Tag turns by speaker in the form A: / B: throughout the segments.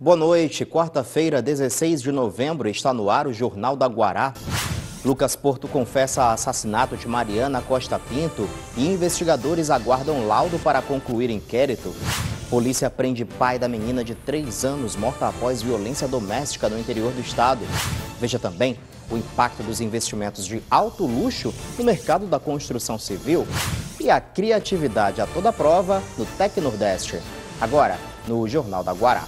A: Boa noite. Quarta-feira, 16 de novembro, está no ar o Jornal da Guará. Lucas Porto confessa assassinato de Mariana Costa Pinto e investigadores aguardam laudo para concluir inquérito. Polícia prende pai da menina de 3 anos morta após violência doméstica no interior do estado. Veja também o impacto dos investimentos de alto luxo no mercado da construção civil e a criatividade a toda prova no Tec Nordeste. Agora, no Jornal da Guará.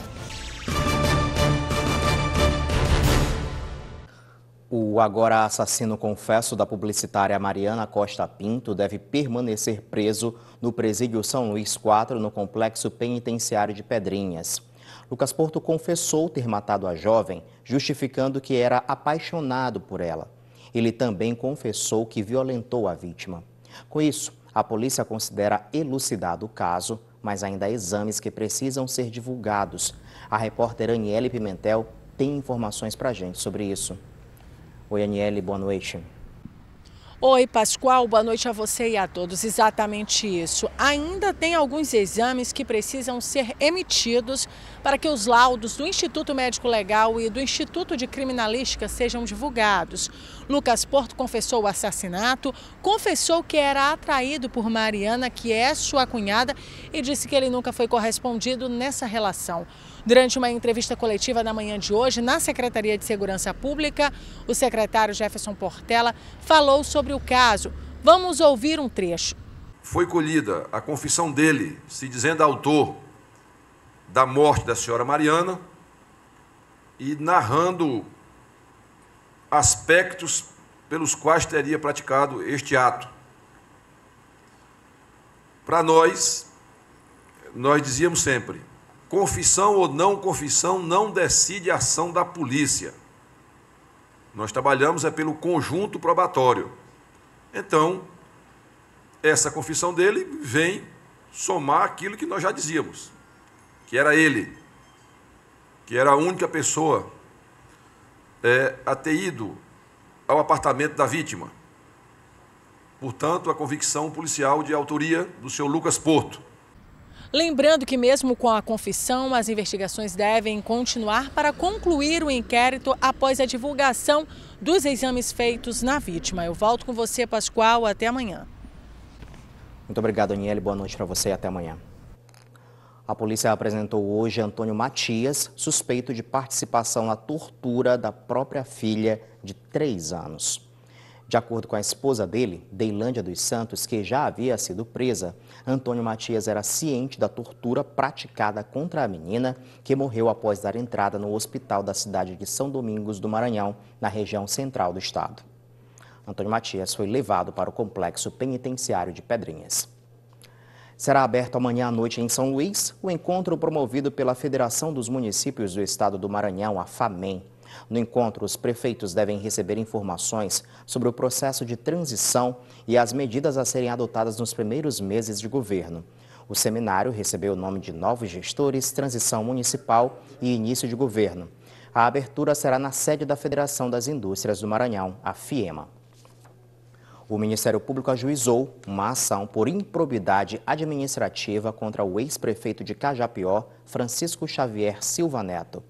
A: O agora assassino confesso da publicitária Mariana Costa Pinto deve permanecer preso no presídio São Luís 4, no complexo penitenciário de Pedrinhas. Lucas Porto confessou ter matado a jovem, justificando que era apaixonado por ela. Ele também confessou que violentou a vítima. Com isso, a polícia considera elucidado o caso, mas ainda há exames que precisam ser divulgados. A repórter Aniele Pimentel tem informações para gente sobre isso. Oi, Aniele, boa noite.
B: Oi, Pascoal, boa noite a você e a todos. Exatamente isso. Ainda tem alguns exames que precisam ser emitidos para que os laudos do Instituto Médico Legal e do Instituto de Criminalística sejam divulgados. Lucas Porto confessou o assassinato, confessou que era atraído por Mariana, que é sua cunhada, e disse que ele nunca foi correspondido nessa relação. Durante uma entrevista coletiva na manhã de hoje, na Secretaria de Segurança Pública, o secretário Jefferson Portela falou sobre o caso. Vamos ouvir um trecho.
C: Foi colhida a confissão dele, se dizendo autor da morte da senhora Mariana e narrando aspectos pelos quais teria praticado este ato. Para nós, nós dizíamos sempre, Confissão ou não confissão não decide a ação da polícia. Nós trabalhamos é pelo conjunto probatório. Então, essa confissão dele vem somar aquilo que nós já dizíamos, que era ele, que era a única pessoa é, a ter ido ao apartamento da vítima. Portanto, a convicção policial de autoria do senhor Lucas Porto.
B: Lembrando que, mesmo com a confissão, as investigações devem continuar para concluir o inquérito após a divulgação dos exames feitos na vítima. Eu volto com você, Pascoal. Até amanhã.
A: Muito obrigado, Aniele. Boa noite para você e até amanhã. A polícia apresentou hoje Antônio Matias, suspeito de participação na tortura da própria filha de três anos. De acordo com a esposa dele, Deilândia dos Santos, que já havia sido presa, Antônio Matias era ciente da tortura praticada contra a menina, que morreu após dar entrada no hospital da cidade de São Domingos do Maranhão, na região central do estado. Antônio Matias foi levado para o complexo penitenciário de Pedrinhas. Será aberto amanhã à noite em São Luís o encontro promovido pela Federação dos Municípios do Estado do Maranhão, a FAMEN, no encontro, os prefeitos devem receber informações sobre o processo de transição e as medidas a serem adotadas nos primeiros meses de governo. O seminário recebeu o nome de Novos Gestores, Transição Municipal e Início de Governo. A abertura será na sede da Federação das Indústrias do Maranhão, a FIEMA. O Ministério Público ajuizou uma ação por improbidade administrativa contra o ex-prefeito de Cajapió, Francisco Xavier Silva Neto.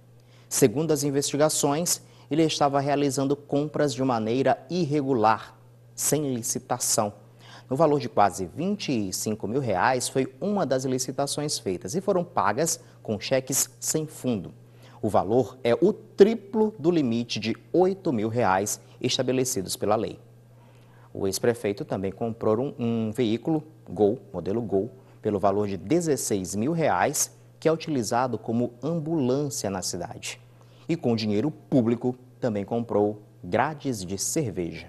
A: Segundo as investigações, ele estava realizando compras de maneira irregular, sem licitação. No valor de quase 25 mil reais, foi uma das licitações feitas e foram pagas com cheques sem fundo. O valor é o triplo do limite de 8 mil reais estabelecidos pela lei. O ex-prefeito também comprou um, um veículo Gol, modelo Gol, pelo valor de 16 mil reais que é utilizado como ambulância na cidade. E com dinheiro público também comprou grades de cerveja.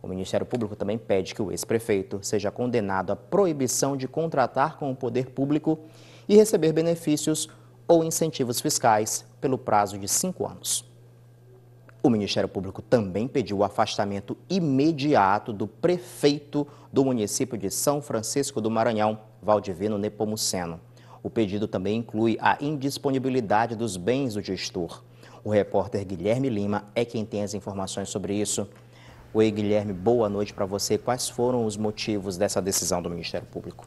A: O Ministério Público também pede que o ex-prefeito seja condenado à proibição de contratar com o poder público e receber benefícios ou incentivos fiscais pelo prazo de cinco anos. O Ministério Público também pediu o afastamento imediato do prefeito do município de São Francisco do Maranhão, Valdivino Nepomuceno. O pedido também inclui a indisponibilidade dos bens do gestor. O repórter Guilherme Lima é quem tem as informações sobre isso. Oi, Guilherme, boa noite para você. Quais foram os motivos dessa decisão do Ministério Público?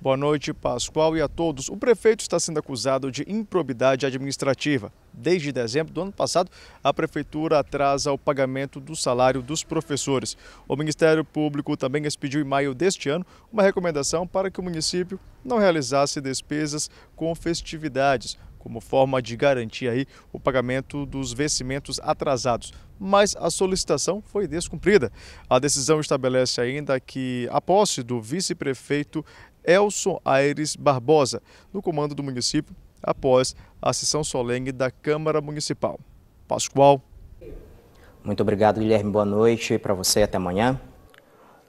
A: Boa noite, Pascoal e a todos. O prefeito está sendo acusado de improbidade administrativa. Desde dezembro do ano passado, a prefeitura atrasa o pagamento do salário dos professores. O Ministério Público também expediu em maio deste ano uma recomendação para que o município não realizasse despesas com festividades, como forma de garantir aí o pagamento dos vencimentos atrasados. Mas a solicitação foi descumprida. A decisão estabelece ainda que a posse do vice-prefeito Elson Aires Barbosa, no comando do município, após a sessão solene da Câmara Municipal. Pascoal. Muito obrigado, Guilherme. Boa noite para você. Até amanhã.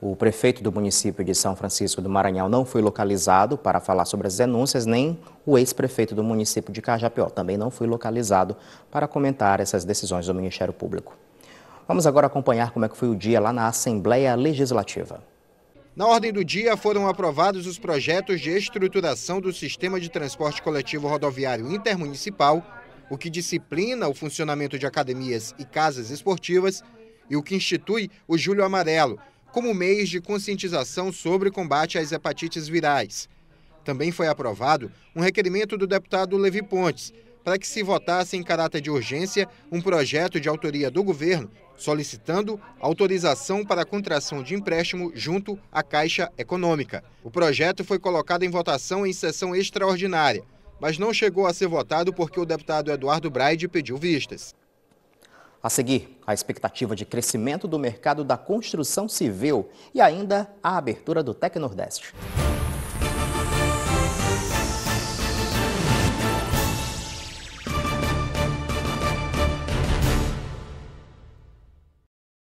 A: O prefeito do município de São Francisco do Maranhão não foi localizado para falar sobre as denúncias, nem o ex-prefeito do município de Cajapió também não foi localizado para comentar essas decisões do Ministério Público. Vamos agora acompanhar como é que foi o dia lá na Assembleia Legislativa. Na ordem do dia foram aprovados os projetos de estruturação do sistema de transporte coletivo rodoviário intermunicipal, o que disciplina o funcionamento de academias e casas esportivas e o que institui o Julho Amarelo como mês de conscientização sobre combate às hepatites virais. Também foi aprovado um requerimento do deputado Levi Pontes para que se votasse em caráter de urgência um projeto de autoria do governo solicitando autorização para a contração de empréstimo junto à Caixa Econômica. O projeto foi colocado em votação em sessão extraordinária, mas não chegou a ser votado porque o deputado Eduardo Braide pediu vistas. A seguir, a expectativa de crescimento do mercado da construção civil e ainda a abertura do Tec Nordeste.